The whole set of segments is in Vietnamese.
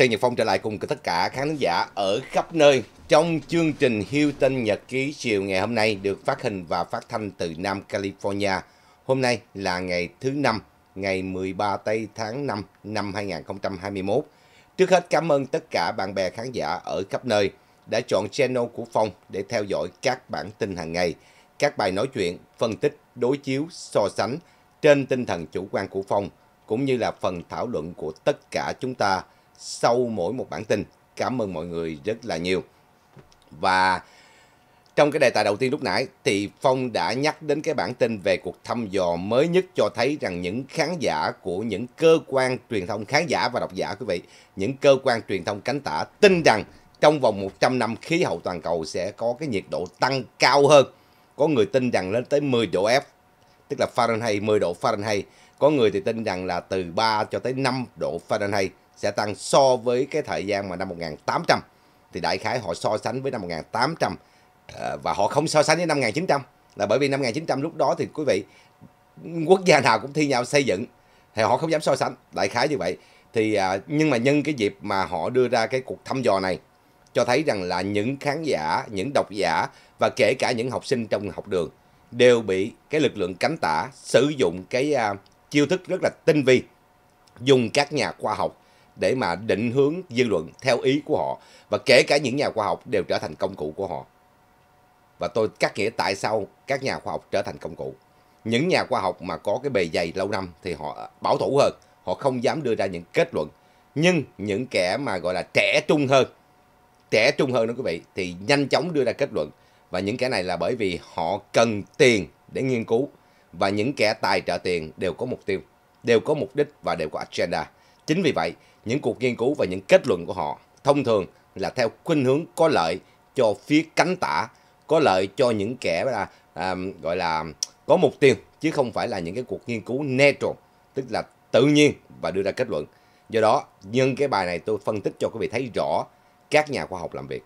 Trần Nhật Phong trở lại cùng tất cả khán giả ở khắp nơi trong chương trình Hilton Nhật ký chiều ngày hôm nay được phát hình và phát thanh từ Nam California. Hôm nay là ngày thứ năm, ngày 13 tây tháng 5 năm 2021. Trước hết cảm ơn tất cả bạn bè khán giả ở khắp nơi đã chọn channel của Phong để theo dõi các bản tin hàng ngày, các bài nói chuyện, phân tích, đối chiếu, so sánh trên tinh thần chủ quan của Phong cũng như là phần thảo luận của tất cả chúng ta sau mỗi một bản tin. Cảm ơn mọi người rất là nhiều. Và trong cái đề tài đầu tiên lúc nãy thì Phong đã nhắc đến cái bản tin về cuộc thăm dò mới nhất cho thấy rằng những khán giả của những cơ quan truyền thông khán giả và độc giả quý vị, những cơ quan truyền thông cánh tả tin rằng trong vòng 100 năm khí hậu toàn cầu sẽ có cái nhiệt độ tăng cao hơn. Có người tin rằng lên tới 10 độ F, tức là Fahrenheit, 10 độ Fahrenheit. Có người thì tin rằng là từ 3 cho tới 5 độ Fahrenheit sẽ tăng so với cái thời gian mà năm 1800 thì đại khái họ so sánh với năm 1800 ờ, và họ không so sánh với năm 1900 là bởi vì năm 1900 lúc đó thì quý vị quốc gia nào cũng thi nhau xây dựng thì họ không dám so sánh đại khái như vậy thì à, nhưng mà nhân cái dịp mà họ đưa ra cái cuộc thăm dò này cho thấy rằng là những khán giả những độc giả và kể cả những học sinh trong học đường đều bị cái lực lượng cánh tả sử dụng cái à, chiêu thức rất là tinh vi dùng các nhà khoa học để mà định hướng dư luận theo ý của họ và kể cả những nhà khoa học đều trở thành công cụ của họ và tôi cắt nghĩa tại sao các nhà khoa học trở thành công cụ những nhà khoa học mà có cái bề dày lâu năm thì họ bảo thủ hơn họ không dám đưa ra những kết luận nhưng những kẻ mà gọi là trẻ trung hơn trẻ trung hơn đó quý vị thì nhanh chóng đưa ra kết luận và những kẻ này là bởi vì họ cần tiền để nghiên cứu và những kẻ tài trợ tiền đều có mục tiêu đều có mục đích và đều có agenda Chính vì vậy, những cuộc nghiên cứu và những kết luận của họ thông thường là theo khuynh hướng có lợi cho phía cánh tả, có lợi cho những kẻ là à, gọi là có mục tiêu chứ không phải là những cái cuộc nghiên cứu natural, tức là tự nhiên và đưa ra kết luận. Do đó, nhân cái bài này tôi phân tích cho quý vị thấy rõ các nhà khoa học làm việc.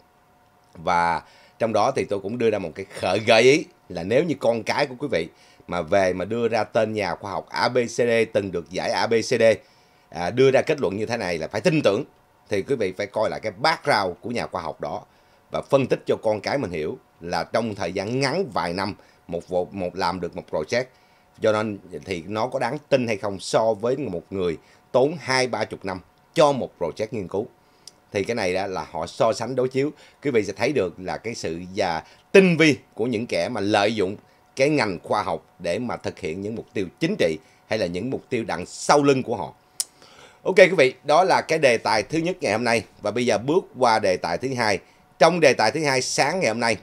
Và trong đó thì tôi cũng đưa ra một cái khởi gợi ý là nếu như con cái của quý vị mà về mà đưa ra tên nhà khoa học ABCD từng được giải ABCD à, đưa ra kết luận như thế này là phải tin tưởng thì quý vị phải coi lại cái background của nhà khoa học đó và phân tích cho con cái mình hiểu là trong thời gian ngắn vài năm một một, một làm được một project cho nên thì nó có đáng tin hay không so với một người tốn hai ba chục năm cho một project nghiên cứu thì cái này đã là họ so sánh đối chiếu quý vị sẽ thấy được là cái sự và tinh vi của những kẻ mà lợi dụng cái ngành khoa học để mà thực hiện những mục tiêu chính trị hay là những mục tiêu đằng sau lưng của họ Ok quý vị, đó là cái đề tài thứ nhất ngày hôm nay và bây giờ bước qua đề tài thứ hai. Trong đề tài thứ hai sáng ngày hôm nay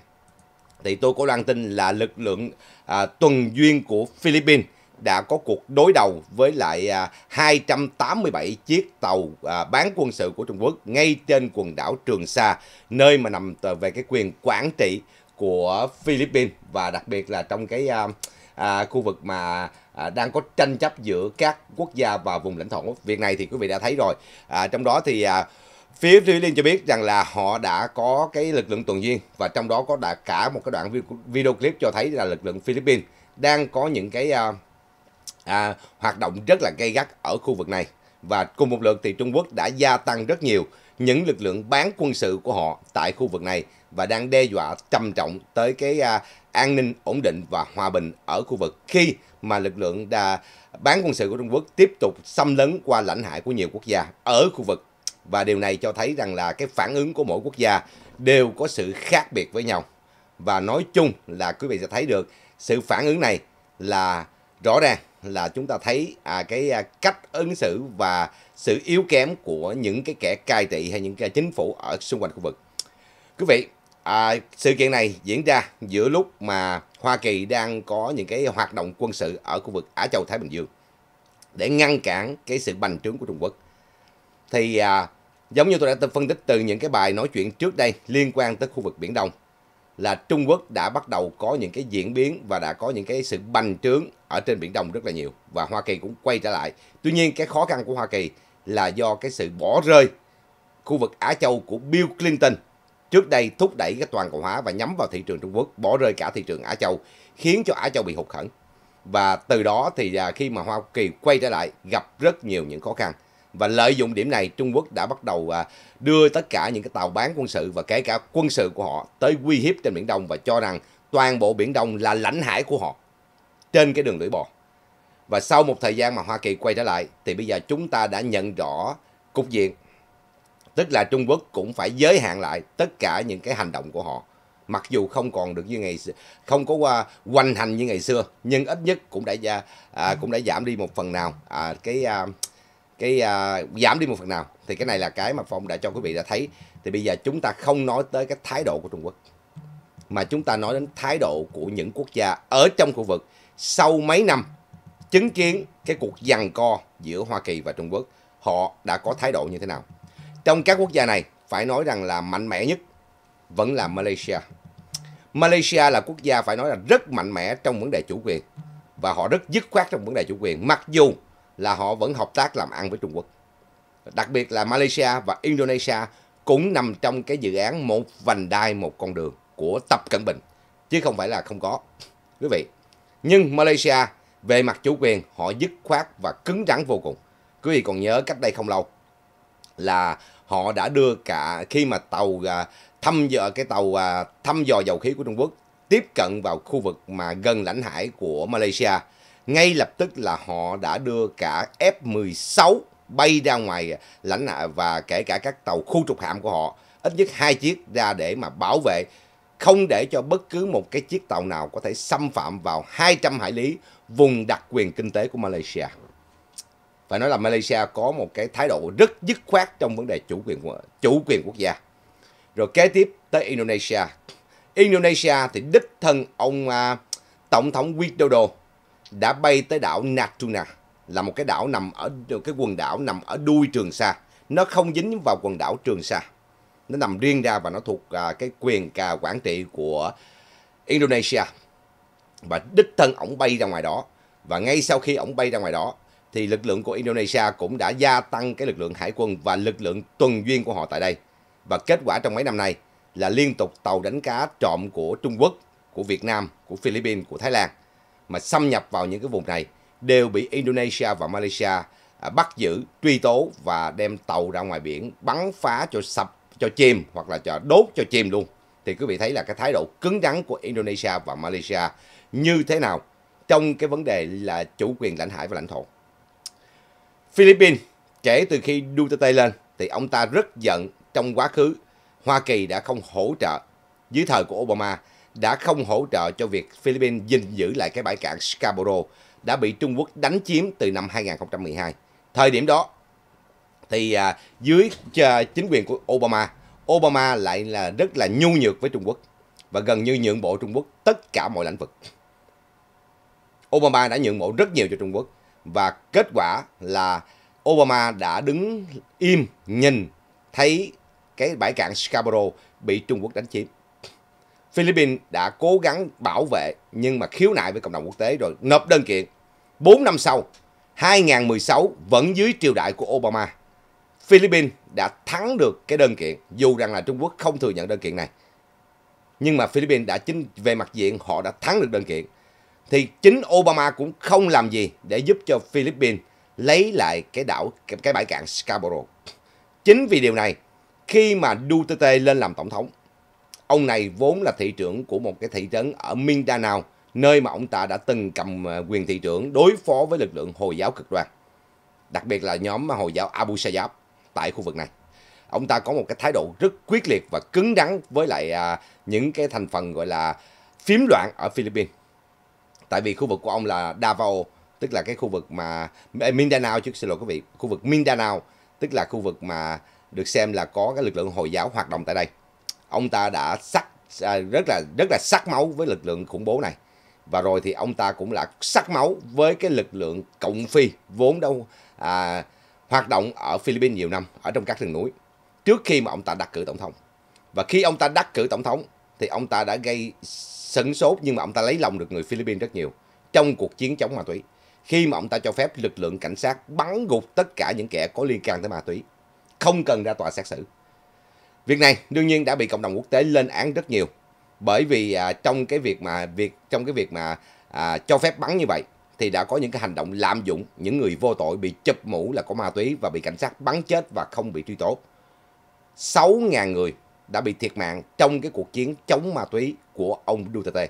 thì tôi có đăng tin là lực lượng à, tuần duyên của Philippines đã có cuộc đối đầu với lại à, 287 chiếc tàu à, bán quân sự của Trung Quốc ngay trên quần đảo Trường Sa, nơi mà nằm về cái quyền quản trị của Philippines và đặc biệt là trong cái à, à, khu vực mà à, đang có tranh chấp giữa các quốc gia và vùng lãnh thổ. Việc này thì quý vị đã thấy rồi. À, trong đó thì à, phía New Zealand cho biết rằng là họ đã có cái lực lượng tuần duyên và trong đó có đã cả một cái đoạn video clip cho thấy là lực lượng Philippines đang có những cái à, à, hoạt động rất là gây gắt ở khu vực này và cùng một lượt thì Trung Quốc đã gia tăng rất nhiều những lực lượng bán quân sự của họ tại khu vực này và đang đe dọa trầm trọng tới cái à, an ninh ổn định và hòa bình ở khu vực khi mà lực lượng đà, bán quân sự của Trung Quốc tiếp tục xâm lấn qua lãnh hải của nhiều quốc gia ở khu vực và điều này cho thấy rằng là cái phản ứng của mỗi quốc gia đều có sự khác biệt với nhau và nói chung là quý vị sẽ thấy được sự phản ứng này là rõ ràng là chúng ta thấy à, cái à, cách ứng xử và sự yếu kém của những cái kẻ cai trị hay những cái chính phủ ở xung quanh khu vực quý vị À, sự kiện này diễn ra giữa lúc mà Hoa Kỳ đang có những cái hoạt động quân sự ở khu vực Á Châu Thái Bình Dương để ngăn cản cái sự bành trướng của Trung Quốc. Thì à, giống như tôi đã phân tích từ những cái bài nói chuyện trước đây liên quan tới khu vực Biển Đông là Trung Quốc đã bắt đầu có những cái diễn biến và đã có những cái sự bành trướng ở trên Biển Đông rất là nhiều và Hoa Kỳ cũng quay trở lại. Tuy nhiên cái khó khăn của Hoa Kỳ là do cái sự bỏ rơi khu vực Á Châu của Bill Clinton – trước đây thúc đẩy cái toàn cầu hóa và nhắm vào thị trường Trung Quốc, bỏ rơi cả thị trường Á Châu, khiến cho Á Châu bị hụt hẫng. Và từ đó thì à, khi mà Hoa Kỳ quay trở lại gặp rất nhiều những khó khăn. Và lợi dụng điểm này, Trung Quốc đã bắt đầu à, đưa tất cả những cái tàu bán quân sự và kể cả quân sự của họ tới uy hiếp trên Biển Đông và cho rằng toàn bộ Biển Đông là lãnh hải của họ trên cái đường lưỡi bò. Và sau một thời gian mà Hoa Kỳ quay trở lại thì bây giờ chúng ta đã nhận rõ cục diện tức là Trung Quốc cũng phải giới hạn lại tất cả những cái hành động của họ mặc dù không còn được như ngày không có qua à, hoành hành như ngày xưa nhưng ít nhất cũng đã à, ừ. cũng đã giảm đi một phần nào à, cái à, cái à, giảm đi một phần nào thì cái này là cái mà phong đã cho quý vị đã thấy thì bây giờ chúng ta không nói tới cái thái độ của Trung Quốc mà chúng ta nói đến thái độ của những quốc gia ở trong khu vực sau mấy năm chứng kiến cái cuộc giằng co giữa Hoa Kỳ và Trung Quốc họ đã có thái độ như thế nào trong các quốc gia này, phải nói rằng là mạnh mẽ nhất vẫn là Malaysia. Malaysia là quốc gia phải nói là rất mạnh mẽ trong vấn đề chủ quyền và họ rất dứt khoát trong vấn đề chủ quyền mặc dù là họ vẫn hợp tác làm ăn với Trung Quốc. Đặc biệt là Malaysia và Indonesia cũng nằm trong cái dự án một vành đai một con đường của Tập Cận Bình chứ không phải là không có. Quý vị, nhưng Malaysia về mặt chủ quyền họ dứt khoát và cứng rắn vô cùng. Quý vị còn nhớ cách đây không lâu là họ đã đưa cả khi mà tàu à, thăm dò cái tàu à, thăm dò dầu khí của Trung Quốc tiếp cận vào khu vực mà gần lãnh hải của Malaysia ngay lập tức là họ đã đưa cả F-16 bay ra ngoài lãnh hải và kể cả các tàu khu trục hạm của họ ít nhất hai chiếc ra để mà bảo vệ không để cho bất cứ một cái chiếc tàu nào có thể xâm phạm vào 200 hải lý vùng đặc quyền kinh tế của Malaysia phải nói là Malaysia có một cái thái độ rất dứt khoát trong vấn đề chủ quyền của chủ quyền quốc gia. Rồi kế tiếp tới Indonesia. Indonesia thì đích thân ông à, tổng thống Widodo đã bay tới đảo Natuna là một cái đảo nằm ở cái quần đảo nằm ở đuôi Trường Sa, nó không dính vào quần đảo Trường Sa. Nó nằm riêng ra và nó thuộc à, cái quyền cả à, quản trị của Indonesia. Và đích thân ổng bay ra ngoài đó và ngay sau khi ổng bay ra ngoài đó thì lực lượng của Indonesia cũng đã gia tăng cái lực lượng hải quân và lực lượng tuần duyên của họ tại đây. Và kết quả trong mấy năm nay là liên tục tàu đánh cá trộm của Trung Quốc, của Việt Nam, của Philippines, của Thái Lan mà xâm nhập vào những cái vùng này đều bị Indonesia và Malaysia à, bắt giữ, truy tố và đem tàu ra ngoài biển bắn phá cho sập, cho chìm hoặc là cho đốt cho chìm luôn. Thì quý vị thấy là cái thái độ cứng rắn của Indonesia và Malaysia như thế nào trong cái vấn đề là chủ quyền lãnh hải và lãnh thổ. Philippines, kể từ khi Duterte lên thì ông ta rất giận trong quá khứ Hoa Kỳ đã không hỗ trợ dưới thời của Obama đã không hỗ trợ cho việc Philippines gìn giữ lại cái bãi cảng Scarborough đã bị Trung Quốc đánh chiếm từ năm 2012. Thời điểm đó thì à, dưới chính quyền của Obama, Obama lại là rất là nhu nhược với Trung Quốc và gần như nhượng bộ Trung Quốc tất cả mọi lĩnh vực. Obama đã nhượng bộ rất nhiều cho Trung Quốc và kết quả là Obama đã đứng im nhìn thấy cái bãi cạn Scarborough bị Trung Quốc đánh chiếm. Philippines đã cố gắng bảo vệ nhưng mà khiếu nại với cộng đồng quốc tế rồi nộp đơn kiện. 4 năm sau, 2016 vẫn dưới triều đại của Obama. Philippines đã thắng được cái đơn kiện dù rằng là Trung Quốc không thừa nhận đơn kiện này. Nhưng mà Philippines đã chính về mặt diện họ đã thắng được đơn kiện thì chính Obama cũng không làm gì để giúp cho Philippines lấy lại cái đảo cái bãi cạn Scarborough. Chính vì điều này, khi mà Duterte lên làm tổng thống, ông này vốn là thị trưởng của một cái thị trấn ở Mindanao, nơi mà ông ta đã từng cầm ờ, quyền thị trưởng đối phó với lực lượng Hồi giáo cực đoan, đặc biệt là nhóm Hồi giáo Abu Sayyaf tại khu vực này. Ông ta có một cái thái độ rất quyết liệt và cứng đắn với lại à, những cái thành phần gọi là phím loạn ở Philippines tại vì khu vực của ông là Davao tức là cái khu vực mà Mindanao chứ xin lỗi quý vị khu vực Mindanao tức là khu vực mà được xem là có cái lực lượng hồi giáo hoạt động tại đây ông ta đã sắc à, rất là rất là sắc máu với lực lượng khủng bố này và rồi thì ông ta cũng là sắc máu với cái lực lượng cộng phi vốn đâu à, hoạt động ở Philippines nhiều năm ở trong các rừng núi trước khi mà ông ta đắc cử tổng thống và khi ông ta đắc cử tổng thống thì ông ta đã gây sửng sốt nhưng mà ông ta lấy lòng được người Philippines rất nhiều trong cuộc chiến chống ma túy. Khi mà ông ta cho phép lực lượng cảnh sát bắn gục tất cả những kẻ có liên quan tới ma túy, không cần ra tòa xét xử. Việc này đương nhiên đã bị cộng đồng quốc tế lên án rất nhiều bởi vì à, trong cái việc mà việc trong cái việc mà à, cho phép bắn như vậy thì đã có những cái hành động lạm dụng những người vô tội bị chụp mũ là có ma túy và bị cảnh sát bắn chết và không bị truy tố. 6.000 người đã bị thiệt mạng trong cái cuộc chiến chống ma túy của ông Duterte.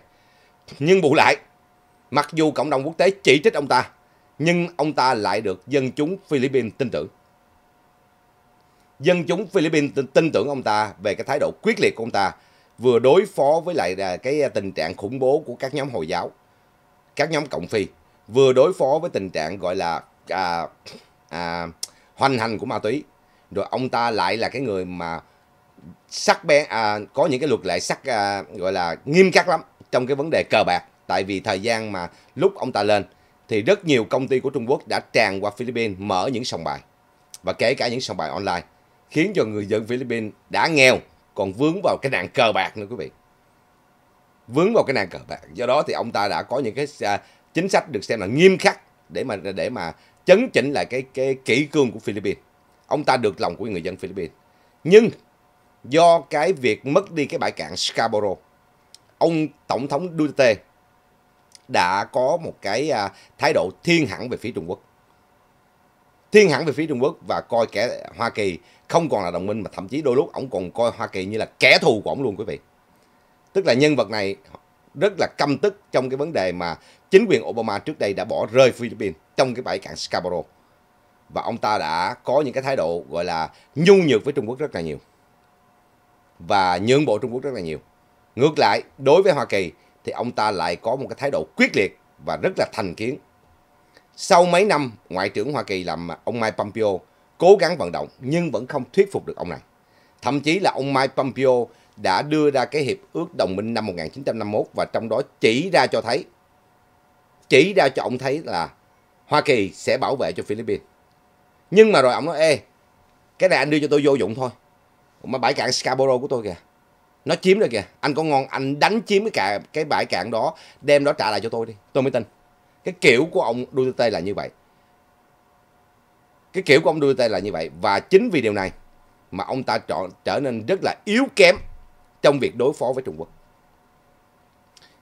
Nhưng bù lại, mặc dù cộng đồng quốc tế chỉ trích ông ta, nhưng ông ta lại được dân chúng Philippines tin tưởng. Dân chúng Philippines tin tưởng ông ta về cái thái độ quyết liệt của ông ta vừa đối phó với lại à, cái tình trạng khủng bố của các nhóm Hồi giáo, các nhóm Cộng Phi, vừa đối phó với tình trạng gọi là à, à, hoành hành của ma túy. Rồi ông ta lại là cái người mà sắc bén à, có những cái luật lệ sắc à, gọi là nghiêm khắc lắm trong cái vấn đề cờ bạc tại vì thời gian mà lúc ông ta lên thì rất nhiều công ty của Trung Quốc đã tràn qua Philippines mở những sòng bài và kể cả những sòng bài online khiến cho người dân Philippines đã nghèo còn vướng vào cái nạn cờ bạc nữa quý vị vướng vào cái nạn cờ bạc do đó thì ông ta đã có những cái à, chính sách được xem là nghiêm khắc để mà để mà chấn chỉnh lại cái cái kỷ cương của Philippines ông ta được lòng của người dân Philippines nhưng do cái việc mất đi cái bãi cạn Scarborough. Ông Tổng thống Duterte đã có một cái à, thái độ thiên hẳn về phía Trung Quốc. Thiên hẳn về phía Trung Quốc và coi kẻ Hoa Kỳ không còn là đồng minh mà thậm chí đôi lúc ông còn coi Hoa Kỳ như là kẻ thù của ông luôn quý vị. Tức là nhân vật này rất là căm tức trong cái vấn đề mà chính quyền Obama trước đây đã bỏ rơi Philippines trong cái bãi cạn Scarborough. Và ông ta đã có những cái thái độ gọi là nhu nhược với Trung Quốc rất là nhiều và nhượng bộ Trung Quốc rất là nhiều. Ngược lại, đối với Hoa Kỳ thì ông ta lại có một cái thái độ quyết liệt và rất là thành kiến. Sau mấy năm, Ngoại trưởng Hoa Kỳ làm ông Mike Pompeo cố gắng vận động nhưng vẫn không thuyết phục được ông này. Thậm chí là ông Mike Pompeo đã đưa ra cái hiệp ước đồng minh năm 1951 và trong đó chỉ ra cho thấy chỉ ra cho ông thấy là Hoa Kỳ sẽ bảo vệ cho Philippines. Nhưng mà rồi ông nói ê, cái này anh đưa cho tôi vô dụng thôi mà bãi cạn Scarborough của tôi kìa nó chiếm rồi kìa anh có ngon anh đánh chiếm cái cả cái bãi cạn đó đem đó trả lại cho tôi đi tôi mới tin cái kiểu của ông Duterte là như vậy cái kiểu của ông Duterte là như vậy và chính vì điều này mà ông ta trở, trở nên rất là yếu kém trong việc đối phó với Trung Quốc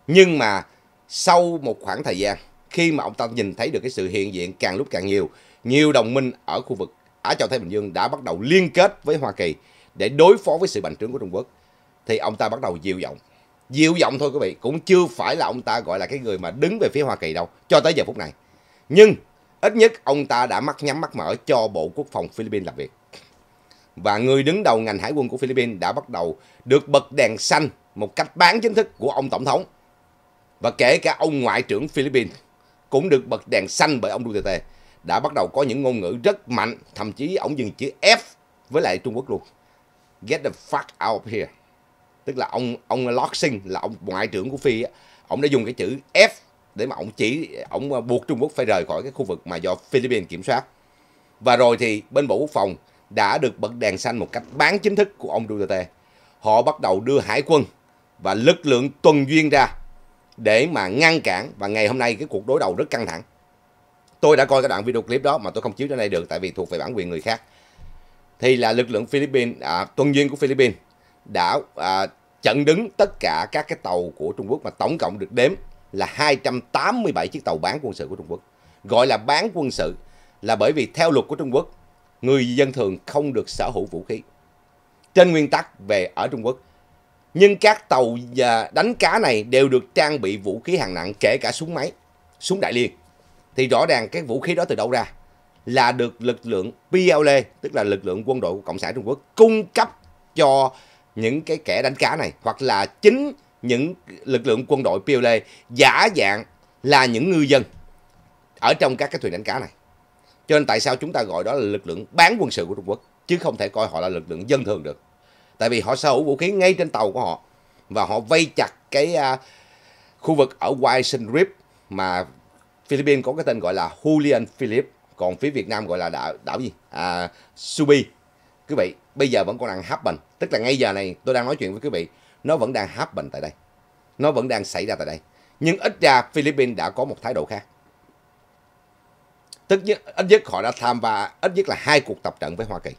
nhưng mà sau một khoảng thời gian khi mà ông ta nhìn thấy được cái sự hiện diện càng lúc càng nhiều nhiều đồng minh ở khu vực Á Châu Thái Bình Dương đã bắt đầu liên kết với Hoa Kỳ để đối phó với sự bành trướng của Trung Quốc thì ông ta bắt đầu dịu giọng dịu giọng thôi quý vị cũng chưa phải là ông ta gọi là cái người mà đứng về phía Hoa Kỳ đâu cho tới giờ phút này nhưng ít nhất ông ta đã mắt nhắm mắt mở cho Bộ Quốc phòng Philippines làm việc và người đứng đầu ngành hải quân của Philippines đã bắt đầu được bật đèn xanh một cách bán chính thức của ông tổng thống và kể cả ông ngoại trưởng Philippines cũng được bật đèn xanh bởi ông Duterte đã bắt đầu có những ngôn ngữ rất mạnh thậm chí ông dừng chữ F với lại Trung Quốc luôn get the fuck out of here tức là ông ông Loxing là ông ngoại trưởng của Phi á, ông đã dùng cái chữ F để mà ông chỉ ông buộc Trung Quốc phải rời khỏi cái khu vực mà do Philippines kiểm soát và rồi thì bên Bộ Quốc phòng đã được bật đèn xanh một cách bán chính thức của ông Duterte họ bắt đầu đưa hải quân và lực lượng tuần duyên ra để mà ngăn cản và ngày hôm nay cái cuộc đối đầu rất căng thẳng tôi đã coi cái đoạn video clip đó mà tôi không chiếu trên đây được tại vì thuộc về bản quyền người khác thì là lực lượng Philippines à, tuần duyên của Philippines đã à, chặn đứng tất cả các cái tàu của Trung Quốc mà tổng cộng được đếm là 287 chiếc tàu bán quân sự của Trung Quốc. Gọi là bán quân sự là bởi vì theo luật của Trung Quốc, người dân thường không được sở hữu vũ khí. Trên nguyên tắc về ở Trung Quốc. Nhưng các tàu à, đánh cá này đều được trang bị vũ khí hạng nặng kể cả súng máy, súng đại liên. Thì rõ ràng cái vũ khí đó từ đâu ra? là được lực lượng PLA, tức là lực lượng quân đội của Cộng sản Trung Quốc cung cấp cho những cái kẻ đánh cá này hoặc là chính những lực lượng quân đội PLA giả dạng là những ngư dân ở trong các cái thuyền đánh cá này. Cho nên tại sao chúng ta gọi đó là lực lượng bán quân sự của Trung Quốc chứ không thể coi họ là lực lượng dân thường được. Tại vì họ sở hữu vũ khí ngay trên tàu của họ và họ vây chặt cái uh, khu vực ở Washington Reef mà Philippines có cái tên gọi là Julian Philip còn phía Việt Nam gọi là đảo đảo gì à, Subi quý vị bây giờ vẫn còn đang happen tức là ngay giờ này tôi đang nói chuyện với quý vị nó vẫn đang happen tại đây nó vẫn đang xảy ra tại đây nhưng ít ra Philippines đã có một thái độ khác tức nhất ít nhất họ đã tham và ít nhất là hai cuộc tập trận với Hoa Kỳ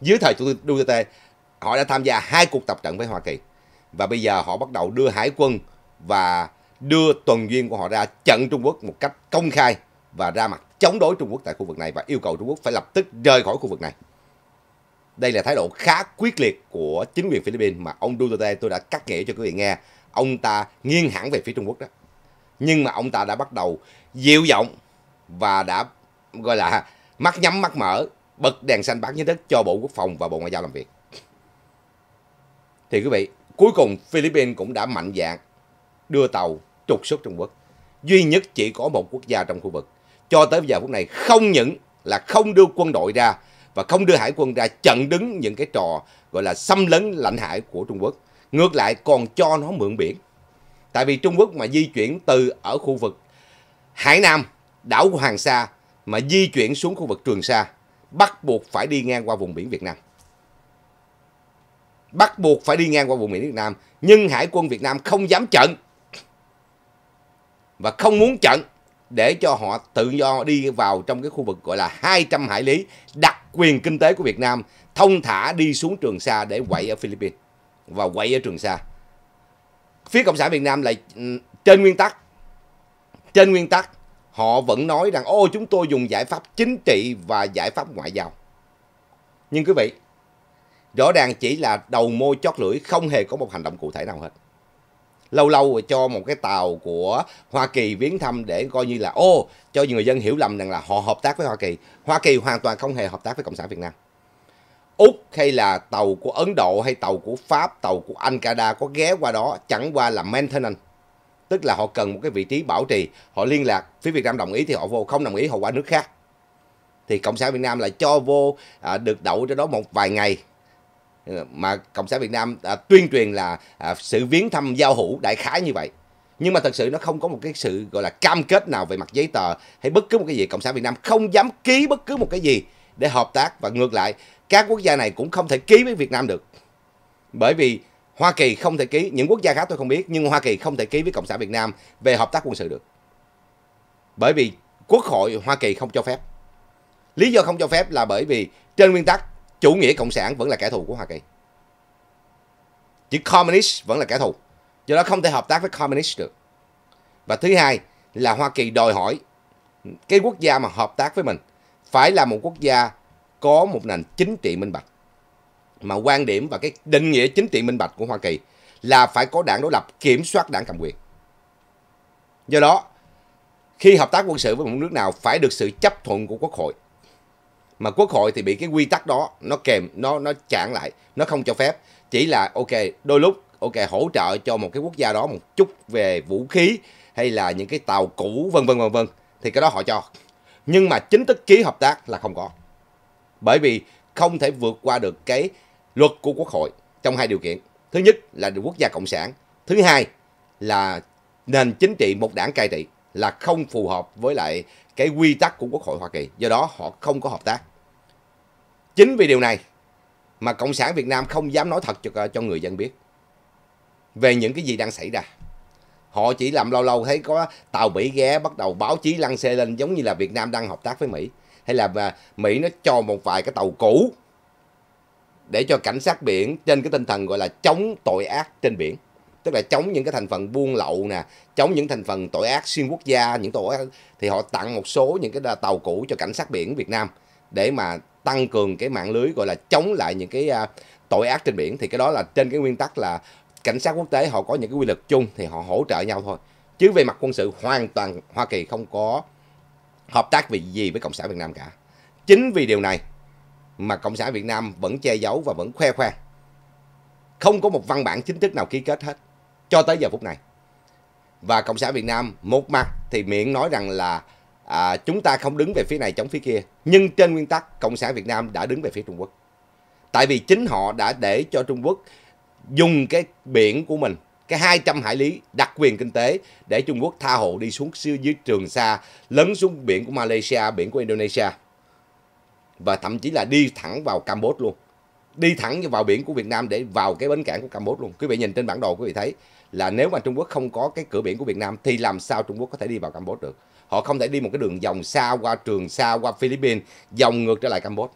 dưới thời Duterte họ đã tham gia hai cuộc tập trận với Hoa Kỳ và bây giờ họ bắt đầu đưa hải quân và đưa tuần duyên của họ ra trận Trung Quốc một cách công khai và ra mặt chống đối Trung Quốc tại khu vực này và yêu cầu Trung Quốc phải lập tức rời khỏi khu vực này. Đây là thái độ khá quyết liệt của chính quyền Philippines mà ông Duterte tôi đã cắt nghĩa cho quý vị nghe. Ông ta nghiêng hẳn về phía Trung Quốc đó. Nhưng mà ông ta đã bắt đầu dịu giọng và đã gọi là mắt nhắm mắt mở bật đèn xanh bán chính thức cho Bộ Quốc phòng và Bộ Ngoại giao làm việc. Thì quý vị, cuối cùng Philippines cũng đã mạnh dạng đưa tàu trục xuất Trung Quốc. Duy nhất chỉ có một quốc gia trong khu vực cho tới giờ phút này không những là không đưa quân đội ra và không đưa hải quân ra chặn đứng những cái trò gọi là xâm lấn lãnh hải của Trung Quốc. Ngược lại còn cho nó mượn biển. Tại vì Trung Quốc mà di chuyển từ ở khu vực Hải Nam, đảo của Hoàng Sa mà di chuyển xuống khu vực Trường Sa bắt buộc phải đi ngang qua vùng biển Việt Nam. Bắt buộc phải đi ngang qua vùng biển Việt Nam nhưng Hải quân Việt Nam không dám trận và không muốn trận để cho họ tự do đi vào trong cái khu vực gọi là 200 hải lý đặc quyền kinh tế của Việt Nam thông thả đi xuống Trường Sa để quậy ở Philippines và quậy ở Trường Sa. Phía Cộng sản Việt Nam lại ừ, trên nguyên tắc trên nguyên tắc họ vẫn nói rằng ô chúng tôi dùng giải pháp chính trị và giải pháp ngoại giao. Nhưng quý vị, rõ ràng chỉ là đầu môi chót lưỡi không hề có một hành động cụ thể nào hết lâu lâu rồi cho một cái tàu của Hoa Kỳ viếng thăm để coi như là ô cho người dân hiểu lầm rằng là họ hợp tác với Hoa Kỳ. Hoa Kỳ hoàn toàn không hề hợp tác với Cộng sản Việt Nam. Úc hay là tàu của Ấn Độ hay tàu của Pháp, tàu của Anh, Canada có ghé qua đó chẳng qua là maintenance. Tức là họ cần một cái vị trí bảo trì, họ liên lạc, phía Việt Nam đồng ý thì họ vô, không đồng ý họ qua nước khác. Thì Cộng sản Việt Nam lại cho vô à, được đậu cho đó một vài ngày mà cộng sản việt nam à, tuyên truyền là à, sự viếng thăm giao hữu đại khái như vậy nhưng mà thật sự nó không có một cái sự gọi là cam kết nào về mặt giấy tờ hay bất cứ một cái gì cộng sản việt nam không dám ký bất cứ một cái gì để hợp tác và ngược lại các quốc gia này cũng không thể ký với việt nam được bởi vì hoa kỳ không thể ký những quốc gia khác tôi không biết nhưng hoa kỳ không thể ký với cộng sản việt nam về hợp tác quân sự được bởi vì quốc hội hoa kỳ không cho phép lý do không cho phép là bởi vì trên nguyên tắc chủ nghĩa cộng sản vẫn là kẻ thù của Hoa Kỳ. Chữ communist vẫn là kẻ thù. Do đó không thể hợp tác với communist được. Và thứ hai là Hoa Kỳ đòi hỏi cái quốc gia mà hợp tác với mình phải là một quốc gia có một nền chính trị minh bạch. Mà quan điểm và cái định nghĩa chính trị minh bạch của Hoa Kỳ là phải có đảng đối lập kiểm soát đảng cầm quyền. Do đó, khi hợp tác quân sự với một nước nào phải được sự chấp thuận của quốc hội mà quốc hội thì bị cái quy tắc đó nó kèm nó nó chặn lại nó không cho phép chỉ là ok đôi lúc ok hỗ trợ cho một cái quốc gia đó một chút về vũ khí hay là những cái tàu cũ vân vân vân vân thì cái đó họ cho nhưng mà chính thức ký hợp tác là không có bởi vì không thể vượt qua được cái luật của quốc hội trong hai điều kiện thứ nhất là được quốc gia cộng sản thứ hai là nền chính trị một đảng cai trị là không phù hợp với lại cái quy tắc của quốc hội hoa kỳ do đó họ không có hợp tác Chính vì điều này mà Cộng sản Việt Nam không dám nói thật cho, cho người dân biết về những cái gì đang xảy ra. Họ chỉ làm lâu lâu thấy có tàu Mỹ ghé bắt đầu báo chí lăn xê lên giống như là Việt Nam đang hợp tác với Mỹ. Hay là Mỹ nó cho một vài cái tàu cũ để cho cảnh sát biển trên cái tinh thần gọi là chống tội ác trên biển. Tức là chống những cái thành phần buôn lậu nè, chống những thành phần tội ác xuyên quốc gia, những tội ác. Thì họ tặng một số những cái tàu cũ cho cảnh sát biển Việt Nam để mà tăng cường cái mạng lưới gọi là chống lại những cái à, tội ác trên biển thì cái đó là trên cái nguyên tắc là cảnh sát quốc tế họ có những cái quy luật chung thì họ hỗ trợ nhau thôi chứ về mặt quân sự hoàn toàn Hoa Kỳ không có hợp tác vì gì với cộng sản Việt Nam cả chính vì điều này mà cộng sản Việt Nam vẫn che giấu và vẫn khoe khoang không có một văn bản chính thức nào ký kết hết cho tới giờ phút này và cộng sản Việt Nam một mặt thì miệng nói rằng là à, chúng ta không đứng về phía này chống phía kia. Nhưng trên nguyên tắc, Cộng sản Việt Nam đã đứng về phía Trung Quốc. Tại vì chính họ đã để cho Trung Quốc dùng cái biển của mình, cái 200 hải lý đặc quyền kinh tế để Trung Quốc tha hộ đi xuống dưới Trường Sa, lấn xuống biển của Malaysia, biển của Indonesia. Và thậm chí là đi thẳng vào Campuchia luôn. Đi thẳng vào biển của Việt Nam để vào cái bến cảng của Campuchia luôn. Quý vị nhìn trên bản đồ quý vị thấy là nếu mà Trung Quốc không có cái cửa biển của Việt Nam thì làm sao Trung Quốc có thể đi vào Campuchia được họ không thể đi một cái đường vòng xa qua Trường xa qua Philippines vòng ngược trở lại Campuchia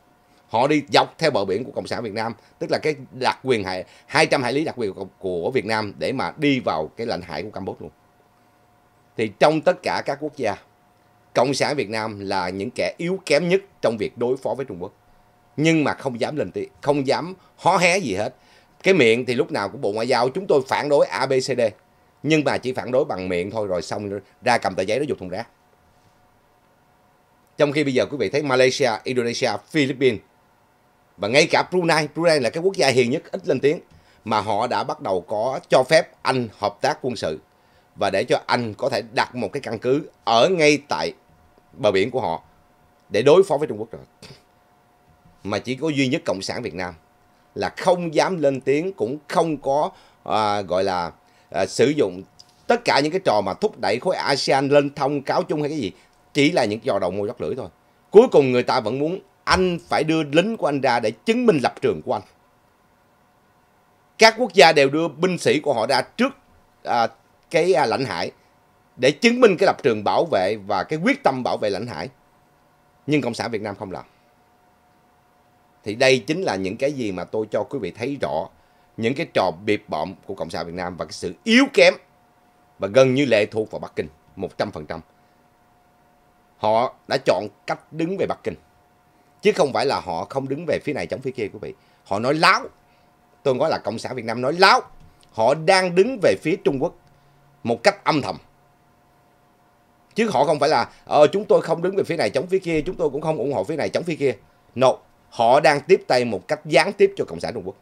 họ đi dọc theo bờ biển của cộng sản Việt Nam tức là cái đặc quyền hải 200 hải lý đặc quyền của Việt Nam để mà đi vào cái lãnh hải của Campuchia luôn thì trong tất cả các quốc gia cộng sản Việt Nam là những kẻ yếu kém nhất trong việc đối phó với Trung Quốc nhưng mà không dám lên tiếng không dám hó hé gì hết cái miệng thì lúc nào cũng bộ ngoại giao chúng tôi phản đối ABCD nhưng mà chỉ phản đối bằng miệng thôi rồi xong ra cầm tờ giấy đó dục thùng rác trong khi bây giờ quý vị thấy Malaysia, Indonesia, Philippines và ngay cả Brunei, Brunei là cái quốc gia hiền nhất ít lên tiếng mà họ đã bắt đầu có cho phép Anh hợp tác quân sự và để cho Anh có thể đặt một cái căn cứ ở ngay tại bờ biển của họ để đối phó với Trung Quốc rồi. Mà chỉ có duy nhất Cộng sản Việt Nam là không dám lên tiếng cũng không có à, gọi là à, sử dụng tất cả những cái trò mà thúc đẩy khối ASEAN lên thông cáo chung hay cái gì chỉ là những giò đầu môi dắt lưỡi thôi cuối cùng người ta vẫn muốn anh phải đưa lính của anh ra để chứng minh lập trường của anh các quốc gia đều đưa binh sĩ của họ ra trước à, cái à, lãnh hải để chứng minh cái lập trường bảo vệ và cái quyết tâm bảo vệ lãnh hải nhưng cộng sản việt nam không làm thì đây chính là những cái gì mà tôi cho quý vị thấy rõ những cái trò bịp bọm của cộng sản việt nam và cái sự yếu kém và gần như lệ thuộc vào bắc kinh 100%. Họ đã chọn cách đứng về Bắc Kinh. Chứ không phải là họ không đứng về phía này chống phía kia quý vị. Họ nói láo. Tôi nói là Cộng sản Việt Nam nói láo. Họ đang đứng về phía Trung Quốc một cách âm thầm. Chứ họ không phải là ờ, chúng tôi không đứng về phía này chống phía kia, chúng tôi cũng không ủng hộ phía này chống phía kia. No, họ đang tiếp tay một cách gián tiếp cho Cộng sản Trung Quốc.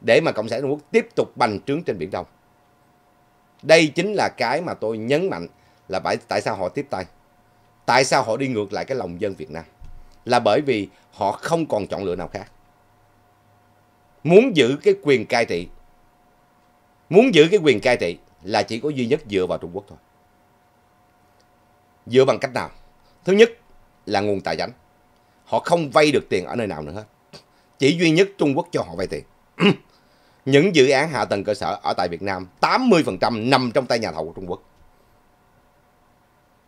Để mà Cộng sản Trung Quốc tiếp tục bành trướng trên Biển Đông. Đây chính là cái mà tôi nhấn mạnh là bởi tại sao họ tiếp tay tại sao họ đi ngược lại cái lòng dân Việt Nam là bởi vì họ không còn chọn lựa nào khác muốn giữ cái quyền cai trị muốn giữ cái quyền cai trị là chỉ có duy nhất dựa vào Trung Quốc thôi dựa bằng cách nào thứ nhất là nguồn tài chính họ không vay được tiền ở nơi nào nữa hết chỉ duy nhất Trung Quốc cho họ vay tiền những dự án hạ tầng cơ sở ở tại Việt Nam 80% nằm trong tay nhà thầu của Trung Quốc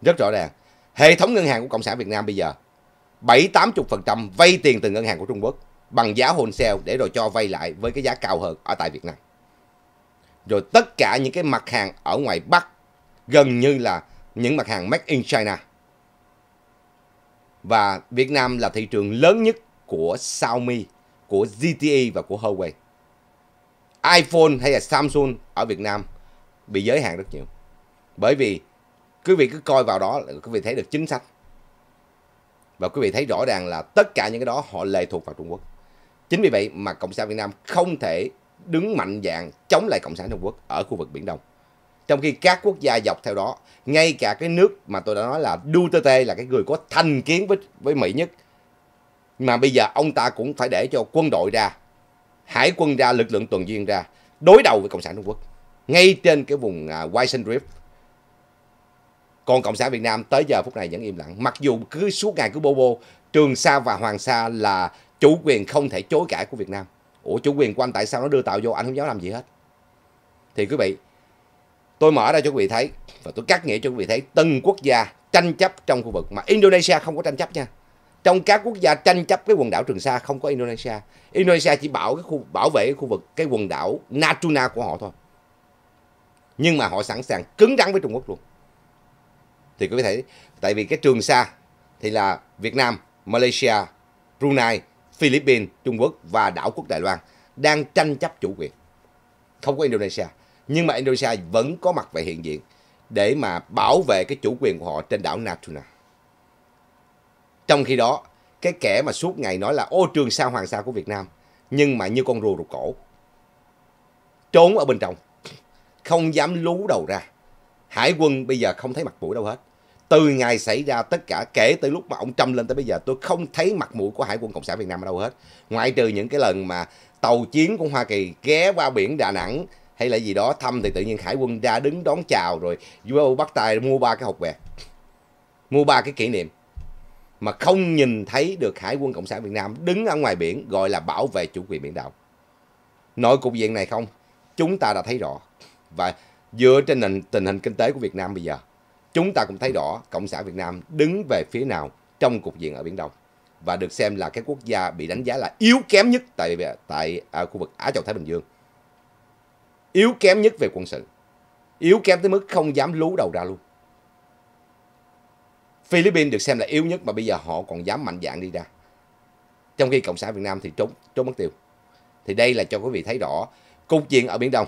rất rõ ràng. Hệ thống ngân hàng của Cộng sản Việt Nam bây giờ bảy tám phần trăm vay tiền từ ngân hàng của Trung Quốc bằng giá hồn wholesale để rồi cho vay lại với cái giá cao hơn ở tại Việt Nam. Rồi tất cả những cái mặt hàng ở ngoài Bắc gần như là những mặt hàng made in China. Và Việt Nam là thị trường lớn nhất của Xiaomi, của ZTE và của Huawei. iPhone hay là Samsung ở Việt Nam bị giới hạn rất nhiều. Bởi vì quý vị cứ coi vào đó là quý vị thấy được chính sách và quý vị thấy rõ ràng là tất cả những cái đó họ lệ thuộc vào Trung Quốc chính vì vậy mà cộng sản Việt Nam không thể đứng mạnh dạng chống lại cộng sản Trung Quốc ở khu vực biển Đông trong khi các quốc gia dọc theo đó ngay cả cái nước mà tôi đã nói là Duterte là cái người có thành kiến với với Mỹ nhất mà bây giờ ông ta cũng phải để cho quân đội ra hải quân ra lực lượng tuần duyên ra đối đầu với cộng sản Trung Quốc ngay trên cái vùng à, Washington Drift còn cộng sản việt nam tới giờ phút này vẫn im lặng mặc dù cứ suốt ngày cứ bô bô trường sa và hoàng sa là chủ quyền không thể chối cãi của việt nam ủa chủ quyền của anh tại sao nó đưa tạo vô anh không dám làm gì hết thì quý vị tôi mở ra cho quý vị thấy và tôi cắt nghĩa cho quý vị thấy từng quốc gia tranh chấp trong khu vực mà indonesia không có tranh chấp nha trong các quốc gia tranh chấp cái quần đảo Trường Sa không có Indonesia. Indonesia chỉ bảo cái khu bảo vệ cái khu vực cái quần đảo Natuna của họ thôi. Nhưng mà họ sẵn sàng cứng rắn với Trung Quốc luôn thì có thể thấy tại vì cái trường sa thì là Việt Nam, Malaysia, Brunei, Philippines, Trung Quốc và đảo quốc Đài Loan đang tranh chấp chủ quyền. Không có Indonesia. Nhưng mà Indonesia vẫn có mặt và hiện diện để mà bảo vệ cái chủ quyền của họ trên đảo Natuna. Trong khi đó, cái kẻ mà suốt ngày nói là ô trường sa hoàng sa của Việt Nam nhưng mà như con rùa rụt cổ. Trốn ở bên trong, không dám lú đầu ra. Hải quân bây giờ không thấy mặt mũi đâu hết từ ngày xảy ra tất cả kể từ lúc mà ông Trump lên tới bây giờ tôi không thấy mặt mũi của Hải quân Cộng sản Việt Nam ở đâu hết. Ngoại trừ những cái lần mà tàu chiến của Hoa Kỳ ghé qua biển Đà Nẵng hay là gì đó thăm thì tự nhiên Hải quân ra đứng đón chào rồi vô bắt tay mua ba cái hộp quẹt. Mua ba cái kỷ niệm mà không nhìn thấy được Hải quân Cộng sản Việt Nam đứng ở ngoài biển gọi là bảo vệ chủ quyền biển đảo. Nội cục diện này không, chúng ta đã thấy rõ. Và dựa trên tình hình kinh tế của Việt Nam bây giờ, Chúng ta cũng thấy rõ Cộng sản Việt Nam đứng về phía nào trong cục diện ở Biển Đông và được xem là cái quốc gia bị đánh giá là yếu kém nhất tại tại à, khu vực Á Châu Thái Bình Dương. Yếu kém nhất về quân sự. Yếu kém tới mức không dám lú đầu ra luôn. Philippines được xem là yếu nhất mà bây giờ họ còn dám mạnh dạn đi ra. Trong khi Cộng sản Việt Nam thì trốn trốn mất tiêu. Thì đây là cho quý vị thấy rõ cục diện ở Biển Đông.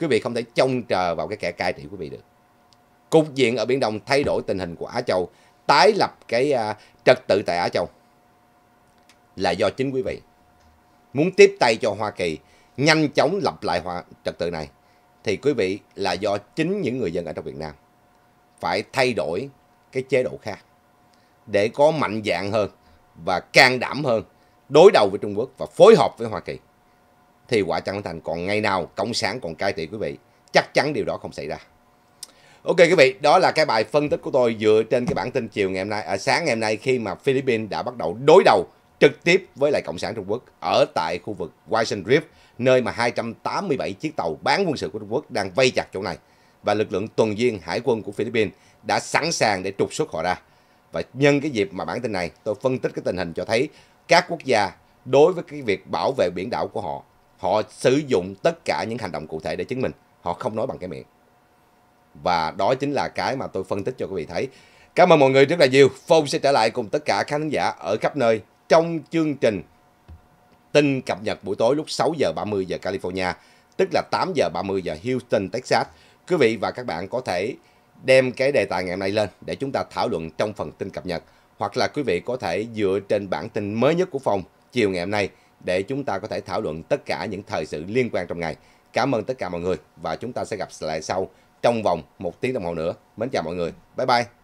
Quý vị không thể trông chờ vào cái kẻ cai trị quý vị được cục diện ở Biển Đông thay đổi tình hình của Á Châu, tái lập cái uh, trật tự tại Á Châu là do chính quý vị. Muốn tiếp tay cho Hoa Kỳ nhanh chóng lập lại hòa, trật tự này thì quý vị là do chính những người dân ở trong Việt Nam phải thay đổi cái chế độ khác để có mạnh dạng hơn và can đảm hơn đối đầu với Trung Quốc và phối hợp với Hoa Kỳ thì quả chẳng thành còn ngày nào cộng sản còn cai trị quý vị chắc chắn điều đó không xảy ra Ok quý vị, đó là cái bài phân tích của tôi dựa trên cái bản tin chiều ngày hôm nay, à, sáng ngày hôm nay khi mà Philippines đã bắt đầu đối đầu trực tiếp với lại Cộng sản Trung Quốc ở tại khu vực Washington Drift, nơi mà 287 chiếc tàu bán quân sự của Trung Quốc đang vây chặt chỗ này. Và lực lượng tuần duyên hải quân của Philippines đã sẵn sàng để trục xuất họ ra. Và nhân cái dịp mà bản tin này, tôi phân tích cái tình hình cho thấy các quốc gia đối với cái việc bảo vệ biển đảo của họ, họ sử dụng tất cả những hành động cụ thể để chứng minh. Họ không nói bằng cái miệng. Và đó chính là cái mà tôi phân tích cho quý vị thấy. Cảm ơn mọi người rất là nhiều. Phong sẽ trở lại cùng tất cả khán giả ở khắp nơi trong chương trình tin cập nhật buổi tối lúc 6 giờ 30 giờ California, tức là 8 giờ 30 giờ Houston, Texas. Quý vị và các bạn có thể đem cái đề tài ngày hôm nay lên để chúng ta thảo luận trong phần tin cập nhật hoặc là quý vị có thể dựa trên bản tin mới nhất của phong chiều ngày hôm nay để chúng ta có thể thảo luận tất cả những thời sự liên quan trong ngày. Cảm ơn tất cả mọi người và chúng ta sẽ gặp lại sau trong vòng một tiếng đồng hồ nữa. Mến chào mọi người. Bye bye.